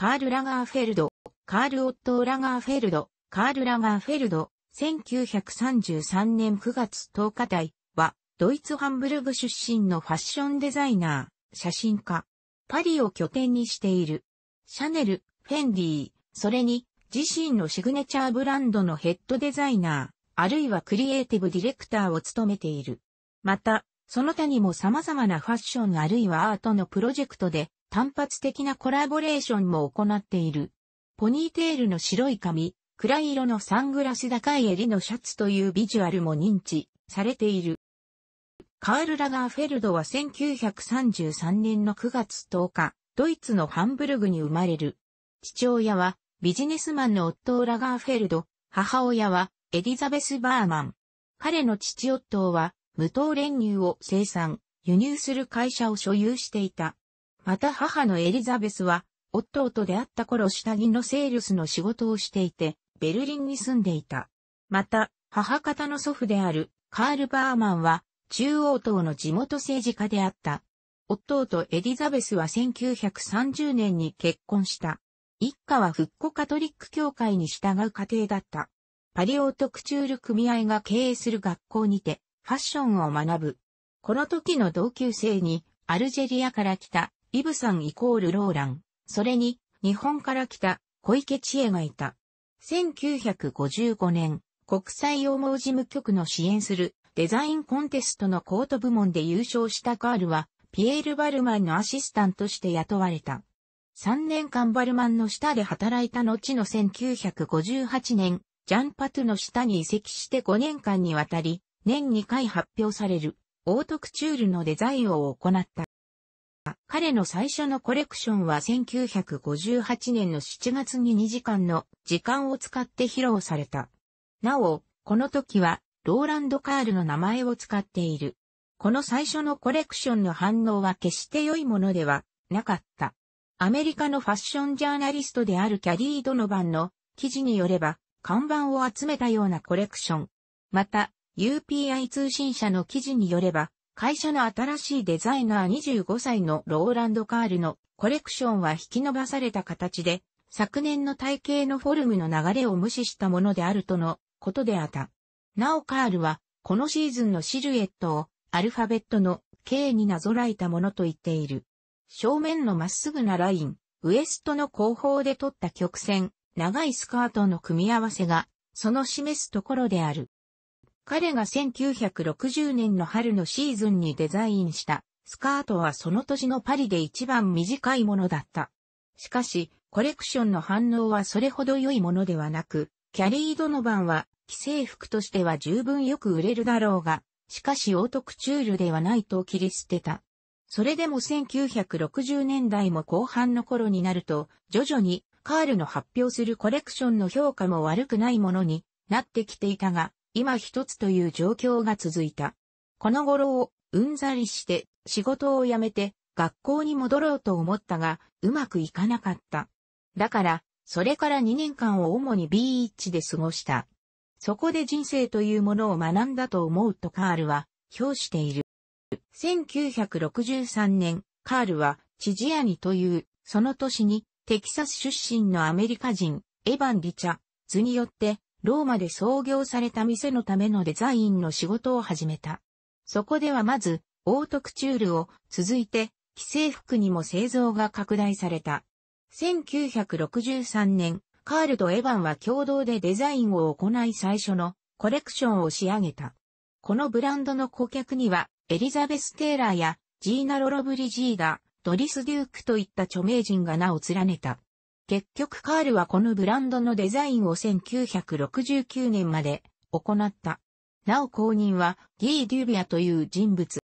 カール・ラガーフェルド、カール・オットラガーフェルド、カール・ラガーフェルド、1933年9月10日台は、ドイツ・ハンブルグ出身のファッションデザイナー、写真家。パリを拠点にしている。シャネル、フェンディそれに自身のシグネチャーブランドのヘッドデザイナー、あるいはクリエイティブディレクターを務めている。また、その他にも様々なファッションあるいはアートのプロジェクトで単発的なコラボレーションも行っている。ポニーテールの白い髪、暗い色のサングラス高い襟のシャツというビジュアルも認知されている。カール・ラガーフェルドは1933年の9月10日、ドイツのハンブルグに生まれる。父親はビジネスマンの夫ラガーフェルド、母親はエリザベス・バーマン。彼の父夫は無糖練乳を生産、輸入する会社を所有していた。また母のエリザベスは、夫と出会った頃下着のセールスの仕事をしていて、ベルリンに住んでいた。また、母方の祖父であるカール・バーマンは、中央党の地元政治家であった。夫とエリザベスは1930年に結婚した。一家は復古カトリック教会に従う家庭だった。パリオートクチュール組合が経営する学校にてファッションを学ぶ。この時の同級生にアルジェリアから来たイブさんイコールローラン、それに、日本から来た、小池知恵がいた。1955年、国際羊毛事務局の支援するデザインコンテストのコート部門で優勝したカールは、ピエール・バルマンのアシスタントして雇われた。3年間バルマンの下で働いた後の1958年、ジャンパトゥの下に移籍して5年間にわたり、年2回発表される、オートクチュールのデザインを行った。彼の最初のコレクションは1958年の7月に2時間の時間を使って披露された。なお、この時は、ローランド・カールの名前を使っている。この最初のコレクションの反応は決して良いものではなかった。アメリカのファッションジャーナリストであるキャリー・ドノバンの記事によれば、看板を集めたようなコレクション。また、UPI 通信社の記事によれば、会社の新しいデザイナー25歳のローランド・カールのコレクションは引き伸ばされた形で、昨年の体型のフォルムの流れを無視したものであるとのことであった。なおカールは、このシーズンのシルエットをアルファベットの K になぞらえたものと言っている。正面のまっすぐなライン、ウエストの後方で取った曲線、長いスカートの組み合わせが、その示すところである。彼が1960年の春のシーズンにデザインしたスカートはその年のパリで一番短いものだった。しかし、コレクションの反応はそれほど良いものではなく、キャリー・ドノバンは既製服としては十分よく売れるだろうが、しかしオートクチュールではないと切り捨てた。それでも1960年代も後半の頃になると、徐々にカールの発表するコレクションの評価も悪くないものになってきていたが、今一つという状況が続いた。この頃をうんざりして仕事を辞めて学校に戻ろうと思ったがうまくいかなかった。だから、それから2年間を主に B1 で過ごした。そこで人生というものを学んだと思うとカールは評している。1963年、カールはチジアニという、その年にテキサス出身のアメリカ人、エヴァン・リチャ、図によってローマで創業された店のためのデザインの仕事を始めた。そこではまず、オートクチュールを、続いて、既製服にも製造が拡大された。1963年、カールとエヴァンは共同でデザインを行い最初のコレクションを仕上げた。このブランドの顧客には、エリザベス・テーラーやジーナ・ロロブリジーダ、ドリス・デュークといった著名人が名を連ねた。結局カールはこのブランドのデザインを1969年まで行った。なお後任はギー・デュビアという人物。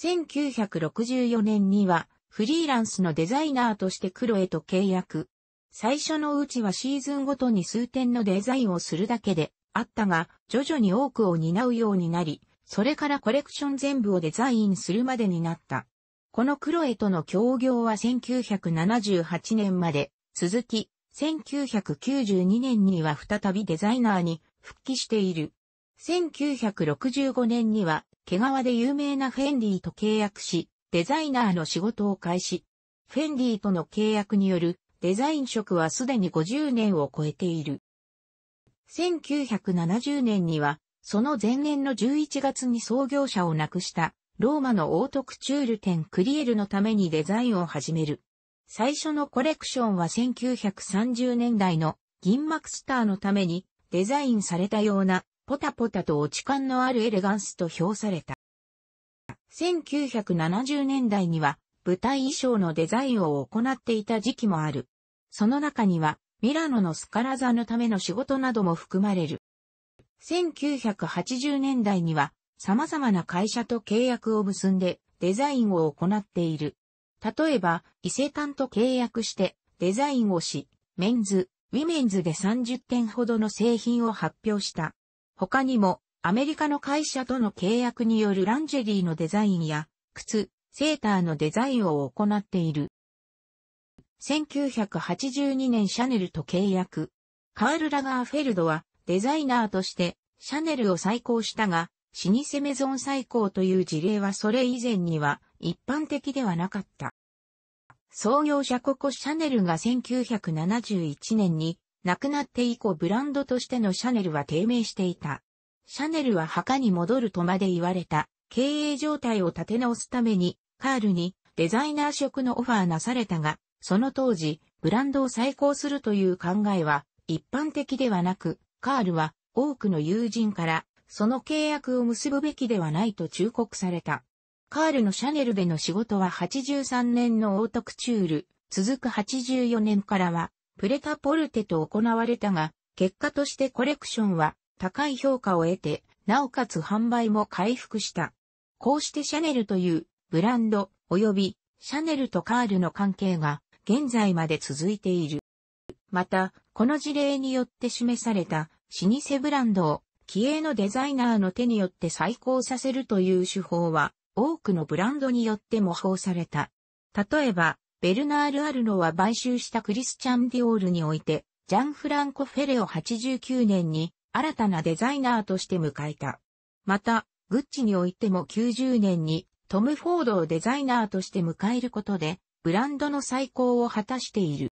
1964年にはフリーランスのデザイナーとしてクロエと契約。最初のうちはシーズンごとに数点のデザインをするだけであったが、徐々に多くを担うようになり、それからコレクション全部をデザインするまでになった。このクロエとの協業は1978年まで続き、1992年には再びデザイナーに復帰している。1965年には、毛皮で有名なフェンディと契約し、デザイナーの仕事を開始。フェンディとの契約によるデザイン職はすでに50年を超えている。1970年には、その前年の11月に創業者を亡くした、ローマのオートクチュール店クリエルのためにデザインを始める。最初のコレクションは1930年代の銀幕スターのためにデザインされたようなポタポタと落ち感のあるエレガンスと評された。1970年代には舞台衣装のデザインを行っていた時期もある。その中にはミラノのスカラ座のための仕事なども含まれる。1980年代には様々な会社と契約を結んでデザインを行っている。例えば、伊勢丹と契約して、デザインをし、メンズ、ウィメンズで30点ほどの製品を発表した。他にも、アメリカの会社との契約によるランジェリーのデザインや、靴、セーターのデザインを行っている。1982年シャネルと契約。カール・ラガーフェルドはデザイナーとしてシャネルを再興したが、老舗メゾン最高という事例はそれ以前には一般的ではなかった。創業者ココ・シャネルが1971年に亡くなって以降ブランドとしてのシャネルは低迷していた。シャネルは墓に戻るとまで言われた経営状態を立て直すためにカールにデザイナー職のオファーなされたが、その当時ブランドを再興するという考えは一般的ではなく、カールは多くの友人からその契約を結ぶべきではないと忠告された。カールのシャネルでの仕事は83年のオートクチュール、続く84年からは、プレタポルテと行われたが、結果としてコレクションは高い評価を得て、なおかつ販売も回復した。こうしてシャネルというブランド及びシャネルとカールの関係が現在まで続いている。また、この事例によって示された老舗ブランドを気鋭のデザイナーの手によって再興させるという手法は、多くのブランドによって模倣された。例えば、ベルナール・アルノは買収したクリスチャン・ディオールにおいて、ジャン・フランコ・フェレを89年に新たなデザイナーとして迎えた。また、グッチにおいても90年にトム・フォードをデザイナーとして迎えることで、ブランドの再興を果たしている。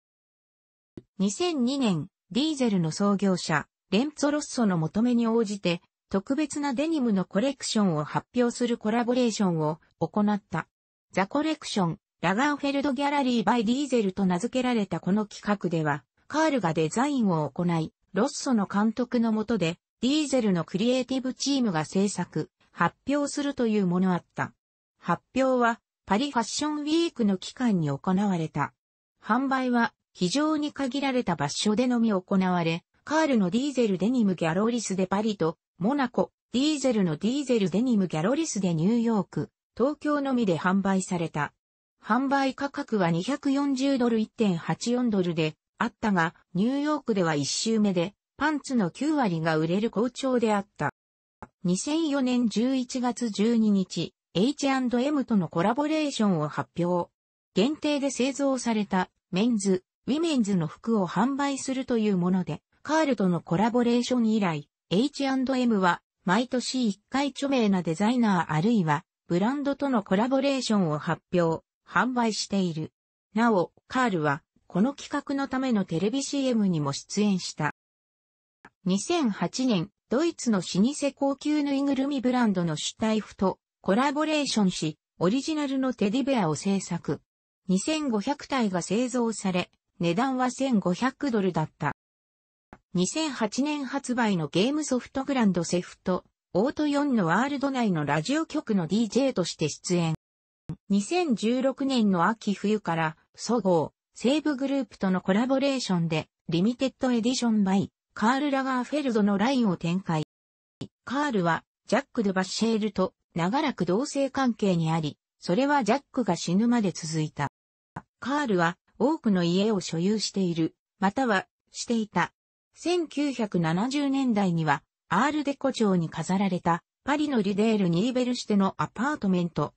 2002年、ディーゼルの創業者、レンツォロッソの求めに応じて、特別なデニムのコレクションを発表するコラボレーションを行った。ザコレクション、ラガーフェルドギャラリーバイディーゼルと名付けられたこの企画では、カールがデザインを行い、ロッソの監督のもとで、ディーゼルのクリエイティブチームが制作、発表するというものあった。発表は、パリファッションウィークの期間に行われた。販売は、非常に限られた場所でのみ行われ、カールのディーゼルデニムギャロリスでパリと、モナコ、ディーゼルのディーゼルデニムギャロリスでニューヨーク、東京のみで販売された。販売価格は240ドル1.84ドルであったが、ニューヨークでは1周目で、パンツの9割が売れる好調であった。2004年11月12日、H&M とのコラボレーションを発表。限定で製造されたメンズ、ウィメンズの服を販売するというもので、カールとのコラボレーション以来、H&M は毎年1回著名なデザイナーあるいはブランドとのコラボレーションを発表、販売している。なお、カールはこの企画のためのテレビ CM にも出演した。2008年、ドイツの老舗高級ぬいぐるみブランドのシュタイフとコラボレーションし、オリジナルのテディベアを制作。2500体が製造され、値段は1500ドルだった。2008年発売のゲームソフトグランドセフト、オート4のワールド内のラジオ局の DJ として出演。2016年の秋冬から、ゴー、セーブグループとのコラボレーションで、リミテッドエディションバイ、カール・ラガーフェルドのラインを展開。カールは、ジャック・ド・バッシェールと、長らく同性関係にあり、それはジャックが死ぬまで続いた。カールは、多くの家を所有している、または、していた。1970年代には、アールデコ町に飾られた、パリのリュデール・ニーベルシテのアパートメント。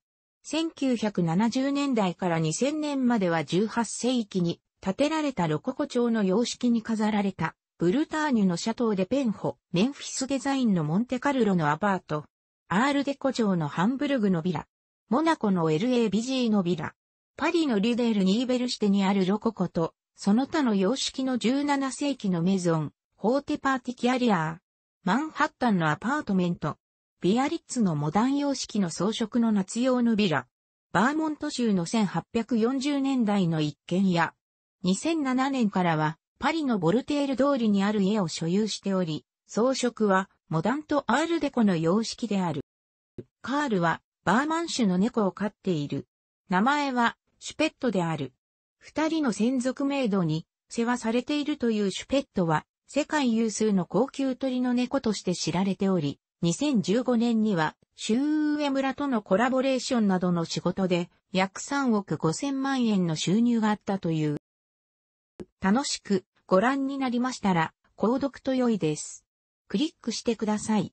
1970年代から2000年までは18世紀に建てられたロココ町の様式に飾られたブルターニュのシャトーでペンホ、メンフィスデザインのモンテカルロのアパート、アールデコ町のハンブルグのビラ、モナコの LABG のビラ、パリのリュデール・ニーベルシテにあるロココとその他の様式の17世紀のメゾン、ホーテパーティキャリアー、マンハッタンのアパートメント、ビアリッツのモダン様式の装飾の夏用のビラ、バーモント州の1840年代の一軒家、2007年からはパリのボルテール通りにある家を所有しており、装飾はモダンとアールデコの様式である。カールはバーマン種の猫を飼っている。名前はシュペットである。二人の専属メイドに世話されているというシュペットは、世界有数の高級鳥の猫として知られており、2015年には、周上村とのコラボレーションなどの仕事で、約3億5千万円の収入があったという。楽しくご覧になりましたら、購読と良いです。クリックしてください。